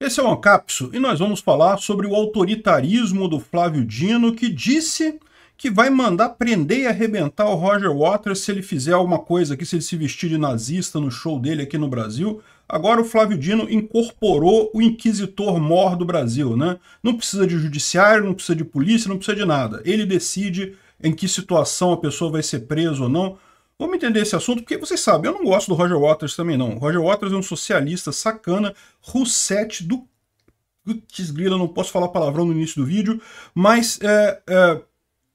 Esse é o Ancapso e nós vamos falar sobre o autoritarismo do Flávio Dino, que disse que vai mandar prender e arrebentar o Roger Waters se ele fizer alguma coisa aqui, se ele se vestir de nazista no show dele aqui no Brasil. Agora o Flávio Dino incorporou o inquisitor mor do Brasil, né? Não precisa de judiciário, não precisa de polícia, não precisa de nada. Ele decide em que situação a pessoa vai ser presa ou não. Vamos entender esse assunto, porque você sabe, eu não gosto do Roger Waters também não. O Roger Waters é um socialista sacana, russete do... Putz grila, não posso falar palavrão no início do vídeo, mas é, é,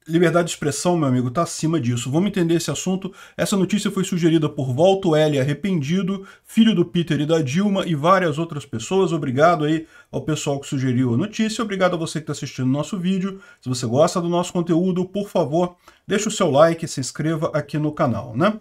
Liberdade de expressão, meu amigo, está acima disso. Vamos entender esse assunto. Essa notícia foi sugerida por Volto L. Arrependido, filho do Peter e da Dilma e várias outras pessoas. Obrigado aí ao pessoal que sugeriu a notícia. Obrigado a você que está assistindo o nosso vídeo. Se você gosta do nosso conteúdo, por favor, deixa o seu like e se inscreva aqui no canal, né?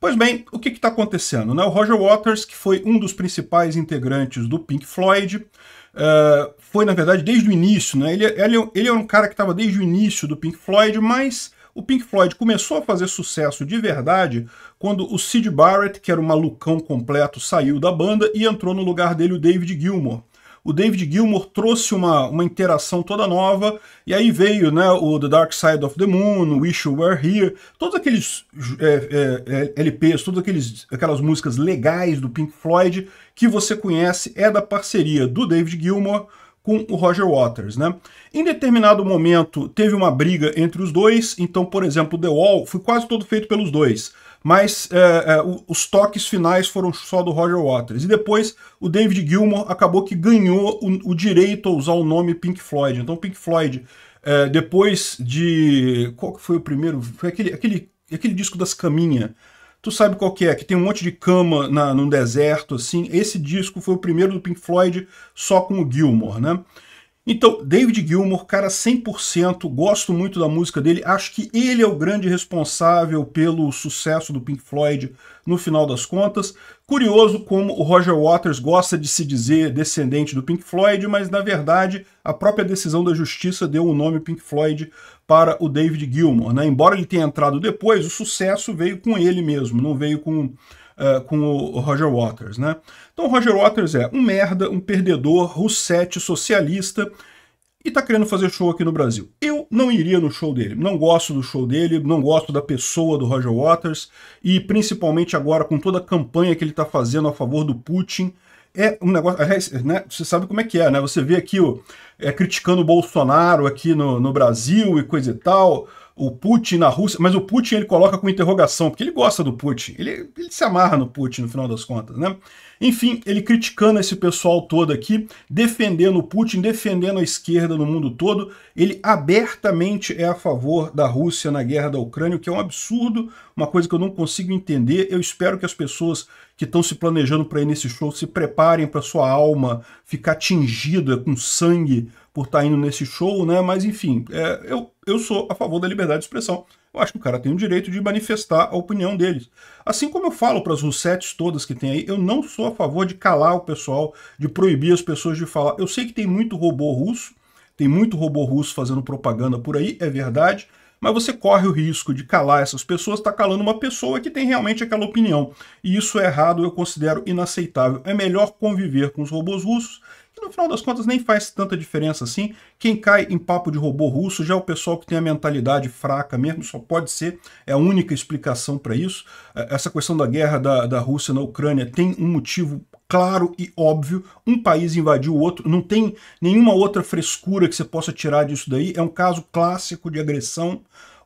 Pois bem, o que está acontecendo? Né? O Roger Waters, que foi um dos principais integrantes do Pink Floyd, uh, foi, na verdade, desde o início. Né? Ele, ele, ele é um cara que estava desde o início do Pink Floyd, mas o Pink Floyd começou a fazer sucesso de verdade quando o Sid Barrett, que era um malucão completo, saiu da banda e entrou no lugar dele o David Gilmour o David Gilmour trouxe uma, uma interação toda nova, e aí veio né, o The Dark Side of the Moon, Wish You Were Here, todos aqueles é, é, é LPs, todas aqueles, aquelas músicas legais do Pink Floyd que você conhece, é da parceria do David Gilmour com o Roger Waters, né? Em determinado momento teve uma briga entre os dois, então, por exemplo, The Wall foi quase todo feito pelos dois mas é, é, os toques finais foram só do Roger Waters. E depois o David Gilmour acabou que ganhou o, o direito a usar o nome Pink Floyd. Então Pink Floyd, é, depois de... Qual que foi o primeiro? Foi aquele, aquele, aquele disco das caminhas. Tu sabe qual que é, que tem um monte de cama na, num deserto, assim. Esse disco foi o primeiro do Pink Floyd só com o Gilmour, né? Então, David Gilmour, cara 100%, gosto muito da música dele, acho que ele é o grande responsável pelo sucesso do Pink Floyd no final das contas. Curioso como o Roger Waters gosta de se dizer descendente do Pink Floyd, mas na verdade a própria decisão da justiça deu o nome Pink Floyd para o David Gilmour. Né? Embora ele tenha entrado depois, o sucesso veio com ele mesmo, não veio com uh, com o Roger Waters, né? Então Roger Waters é um merda, um perdedor, russete, socialista e tá querendo fazer show aqui no Brasil. Eu não iria no show dele, não gosto do show dele, não gosto da pessoa do Roger Waters e principalmente agora com toda a campanha que ele tá fazendo a favor do Putin, é um negócio. Né, você sabe como é que é, né? Você vê aqui o é, criticando o Bolsonaro aqui no, no Brasil e coisa e tal o Putin na Rússia, mas o Putin ele coloca com interrogação, porque ele gosta do Putin, ele, ele, se amarra no Putin no final das contas, né? Enfim, ele criticando esse pessoal todo aqui, defendendo o Putin, defendendo a esquerda no mundo todo, ele abertamente é a favor da Rússia na guerra da Ucrânia, o que é um absurdo, uma coisa que eu não consigo entender. Eu espero que as pessoas que estão se planejando para ir nesse show se preparem para sua alma ficar tingida com sangue por estar tá indo nesse show, né? Mas enfim, é, eu, eu sou a favor da liberdade de expressão. Eu acho que o cara tem o direito de manifestar a opinião deles. Assim como eu falo para as russetes todas que tem aí, eu não sou a favor de calar o pessoal, de proibir as pessoas de falar. Eu sei que tem muito robô russo, tem muito robô russo fazendo propaganda por aí, é verdade, mas você corre o risco de calar essas pessoas, está calando uma pessoa que tem realmente aquela opinião. E isso é errado, eu considero inaceitável. É melhor conviver com os robôs russos no final das contas nem faz tanta diferença assim. Quem cai em papo de robô russo já é o pessoal que tem a mentalidade fraca mesmo, só pode ser, é a única explicação para isso. É, essa questão da guerra da, da Rússia na Ucrânia tem um motivo claro e óbvio, um país invadiu o outro, não tem nenhuma outra frescura que você possa tirar disso daí, é um caso clássico de agressão,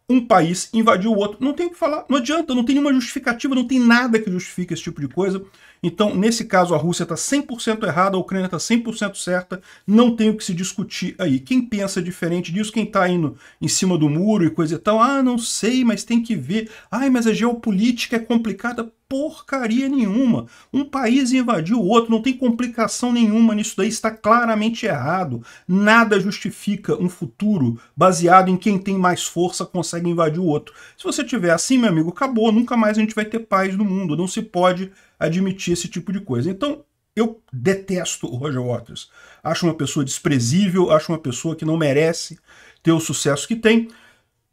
um país invadiu o outro, não tem o que falar, não adianta, não tem nenhuma justificativa, não tem nada que justifique esse tipo de coisa, então, nesse caso, a Rússia está 100% errada, a Ucrânia está 100% certa, não tem o que se discutir aí. Quem pensa diferente disso, quem está indo em cima do muro e coisa e tal, ah, não sei, mas tem que ver, ai, mas a geopolítica é complicada porcaria nenhuma. Um país invadiu o outro, não tem complicação nenhuma nisso daí, está claramente errado. Nada justifica um futuro baseado em quem tem mais força consegue invadir o outro. Se você tiver assim, meu amigo, acabou, nunca mais a gente vai ter paz no mundo, não se pode admitir esse tipo de coisa. Então, eu detesto o Roger Waters. Acho uma pessoa desprezível, acho uma pessoa que não merece ter o sucesso que tem,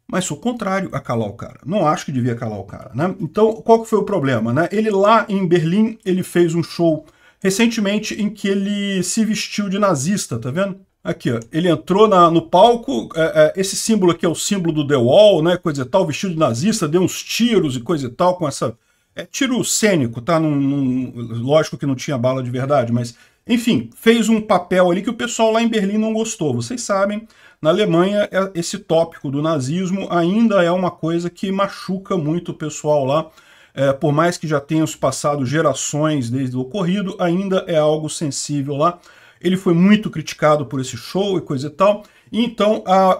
mas sou contrário a calar o cara. Não acho que devia calar o cara, né? Então, qual que foi o problema, né? Ele lá em Berlim, ele fez um show recentemente em que ele se vestiu de nazista, tá vendo? Aqui, ó, ele entrou na, no palco, é, é, esse símbolo aqui é o símbolo do The Wall, né, coisa e tal, vestido de nazista, deu uns tiros e coisa e tal com essa é, tiro cênico, tá? Num, num, lógico que não tinha bala de verdade, mas enfim, fez um papel ali que o pessoal lá em Berlim não gostou. Vocês sabem, na Alemanha é, esse tópico do nazismo ainda é uma coisa que machuca muito o pessoal lá. É, por mais que já tenham se passado gerações desde o ocorrido, ainda é algo sensível lá. Ele foi muito criticado por esse show e coisa e tal. E então, a,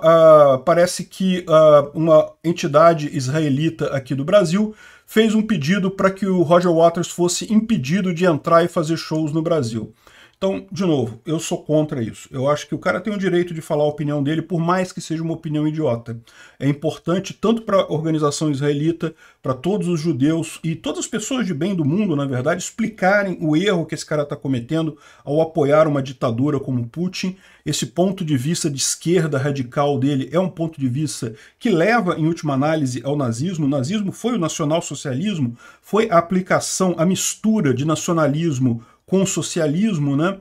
a, parece que a, uma entidade israelita aqui do Brasil fez um pedido para que o Roger Waters fosse impedido de entrar e fazer shows no Brasil. Então, de novo, eu sou contra isso. Eu acho que o cara tem o direito de falar a opinião dele, por mais que seja uma opinião idiota. É importante tanto para a organização israelita, para todos os judeus e todas as pessoas de bem do mundo, na verdade, explicarem o erro que esse cara está cometendo ao apoiar uma ditadura como Putin. Esse ponto de vista de esquerda radical dele é um ponto de vista que leva, em última análise, ao nazismo. O nazismo foi o nacionalsocialismo, foi a aplicação, a mistura de nacionalismo com o socialismo, né?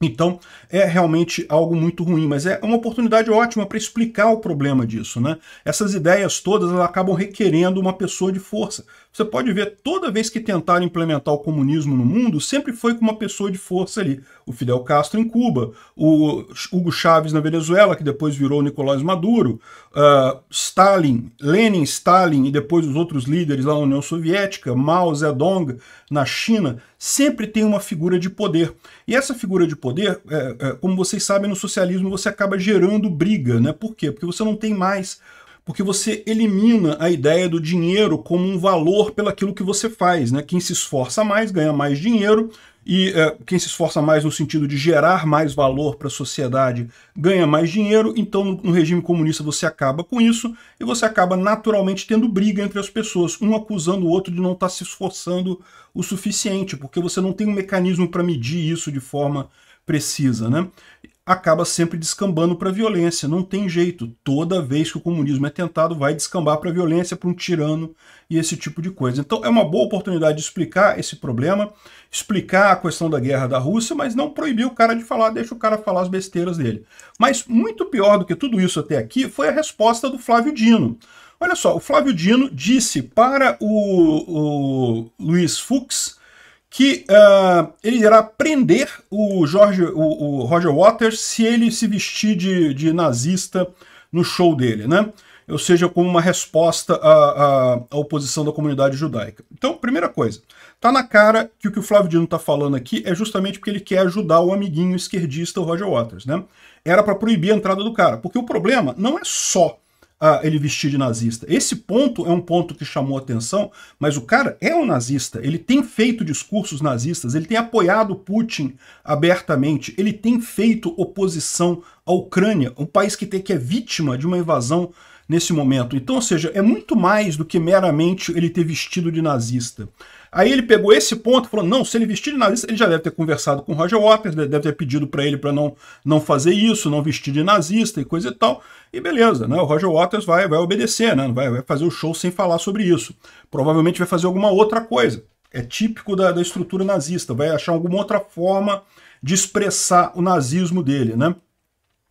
Então, é realmente algo muito ruim, mas é uma oportunidade ótima para explicar o problema disso, né? Essas ideias todas acabam requerendo uma pessoa de força, você pode ver, toda vez que tentaram implementar o comunismo no mundo, sempre foi com uma pessoa de força ali. O Fidel Castro em Cuba, o Hugo Chávez na Venezuela, que depois virou Nicolás Maduro, uh, Stalin, Lenin, Stalin e depois os outros líderes lá na União Soviética, Mao Zedong na China, sempre tem uma figura de poder. E essa figura de poder, é, é, como vocês sabem, no socialismo você acaba gerando briga, né? Por quê? Porque você não tem mais porque você elimina a ideia do dinheiro como um valor pelaquilo que você faz. Né? Quem se esforça mais ganha mais dinheiro, e é, quem se esforça mais no sentido de gerar mais valor para a sociedade ganha mais dinheiro, então no, no regime comunista você acaba com isso e você acaba naturalmente tendo briga entre as pessoas, um acusando o outro de não estar tá se esforçando o suficiente, porque você não tem um mecanismo para medir isso de forma precisa. Né? acaba sempre descambando para a violência. Não tem jeito. Toda vez que o comunismo é tentado, vai descambar para a violência, para um tirano e esse tipo de coisa. Então é uma boa oportunidade de explicar esse problema, explicar a questão da guerra da Rússia, mas não proibir o cara de falar, deixa o cara falar as besteiras dele. Mas muito pior do que tudo isso até aqui foi a resposta do Flávio Dino. Olha só, o Flávio Dino disse para o, o Luiz Fux que uh, ele irá prender o, Jorge, o, o, Roger Waters se ele se vestir de, de, nazista no show dele, né? Ou seja, como uma resposta à, à, à oposição da comunidade judaica. Então, primeira coisa, tá na cara que o que o Flávio Dino tá falando aqui é justamente porque ele quer ajudar o amiguinho esquerdista, o Roger Waters, né? Era para proibir a entrada do cara, porque o problema não é só ele vestir de nazista. Esse ponto é um ponto que chamou atenção, mas o cara é um nazista, ele tem feito discursos nazistas, ele tem apoiado Putin abertamente, ele tem feito oposição à Ucrânia, um país que, tem, que é vítima de uma invasão nesse momento. Então, ou seja, é muito mais do que meramente ele ter vestido de nazista. Aí ele pegou esse ponto e falou: não, se ele vestir de nazista, ele já deve ter conversado com Roger Waters, deve ter pedido para ele para não, não fazer isso, não vestir de nazista e coisa e tal. E beleza, né? O Roger Waters vai, vai obedecer, né? Vai, vai fazer o show sem falar sobre isso. Provavelmente vai fazer alguma outra coisa. É típico da, da estrutura nazista, vai achar alguma outra forma de expressar o nazismo dele, né?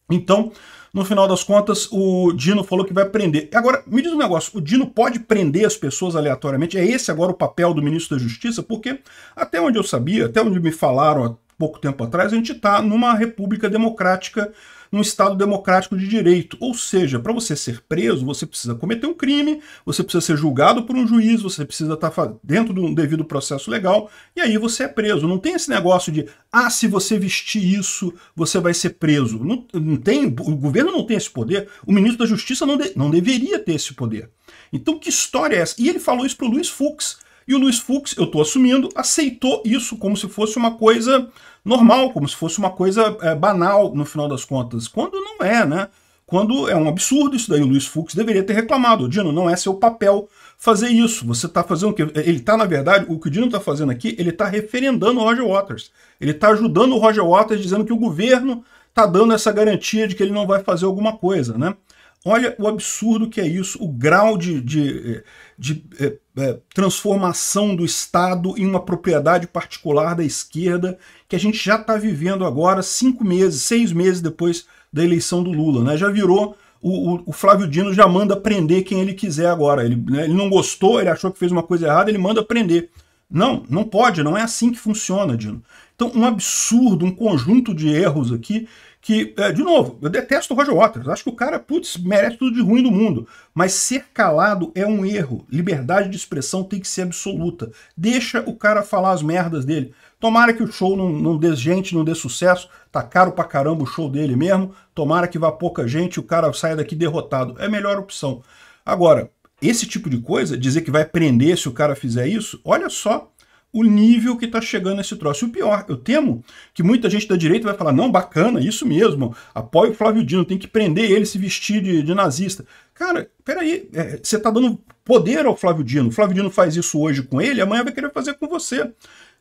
Então, no final das contas, o Dino falou que vai prender. Agora, me diz um negócio: o Dino pode prender as pessoas aleatoriamente? É esse agora o papel do ministro da Justiça? Porque, até onde eu sabia, até onde me falaram, pouco tempo atrás, a gente está numa república democrática, num Estado democrático de direito. Ou seja, para você ser preso, você precisa cometer um crime, você precisa ser julgado por um juiz, você precisa estar tá dentro de um devido processo legal, e aí você é preso. Não tem esse negócio de, ah, se você vestir isso, você vai ser preso. Não, não tem, o governo não tem esse poder, o ministro da Justiça não, de, não deveria ter esse poder. Então, que história é essa? E ele falou isso para o Luiz Fux e o Luiz Fux, eu estou assumindo, aceitou isso como se fosse uma coisa normal, como se fosse uma coisa é, banal no final das contas, quando não é, né? Quando é um absurdo isso daí, o Luiz Fux deveria ter reclamado. Dino, não é seu papel fazer isso. Você está fazendo o que? Ele está, na verdade, o que o Dino está fazendo aqui, ele está referendando o Roger Waters. Ele está ajudando o Roger Waters, dizendo que o governo está dando essa garantia de que ele não vai fazer alguma coisa, né? Olha o absurdo que é isso, o grau de, de, de é, é, transformação do Estado em uma propriedade particular da esquerda que a gente já está vivendo agora, cinco meses, seis meses depois da eleição do Lula. Né? Já virou o, o, o, Flávio Dino já manda prender quem ele quiser agora. Ele, né, ele, não gostou, ele achou que fez uma coisa errada, ele manda prender. Não, não pode, não é assim que funciona, Dino. Então, um absurdo, um conjunto de erros aqui que, é, de novo, eu detesto o Roger Waters. Acho que o cara, putz, merece tudo de ruim do mundo. Mas ser calado é um erro. Liberdade de expressão tem que ser absoluta. Deixa o cara falar as merdas dele. Tomara que o show não, não dê gente, não dê sucesso. Tá caro pra caramba o show dele mesmo. Tomara que vá pouca gente e o cara saia daqui derrotado. É a melhor opção. Agora, esse tipo de coisa, dizer que vai prender se o cara fizer isso, olha só o nível que está chegando esse troço. E o pior, eu temo que muita gente da direita vai falar, não, bacana, isso mesmo, apoio o Flávio Dino, tem que prender ele, se vestir de, de nazista. Cara, peraí, é, você está dando poder ao Flávio Dino. O Flávio Dino faz isso hoje com ele, amanhã vai querer fazer com você.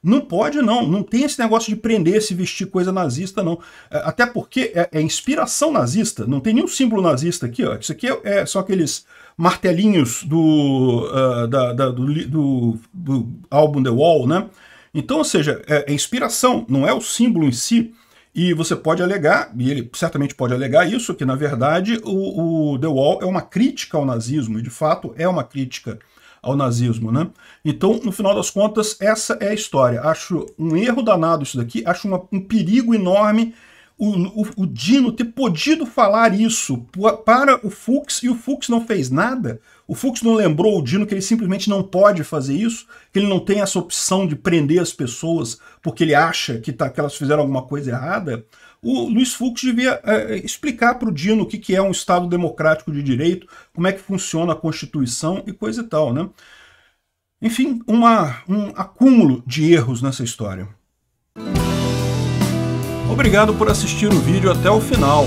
Não pode, não. Não tem esse negócio de prender, se vestir coisa nazista, não. É, até porque é, é inspiração nazista. Não tem nenhum símbolo nazista aqui, ó. Isso aqui é, é são aqueles martelinhos do, uh, da, da, do, do, do, álbum The Wall, né? Então, ou seja, é, é inspiração, não é o símbolo em si. E você pode alegar, e ele certamente pode alegar isso, que na verdade o, o The Wall é uma crítica ao nazismo, e de fato é uma crítica ao nazismo, né? Então, no final das contas, essa é a história. Acho um erro danado isso daqui, acho uma, um perigo enorme o, o, o, Dino ter podido falar isso para o Fuchs e o Fuchs não fez nada. O Fux não lembrou o Dino que ele simplesmente não pode fazer isso, que ele não tem essa opção de prender as pessoas porque ele acha que, tá, que elas fizeram alguma coisa errada. O Luiz Fux devia é, é explicar para o Dino o que, que é um Estado democrático de direito, como é que funciona a Constituição e coisa e tal, né? Enfim, uma, um acúmulo de erros nessa história. Obrigado por assistir o vídeo até o final.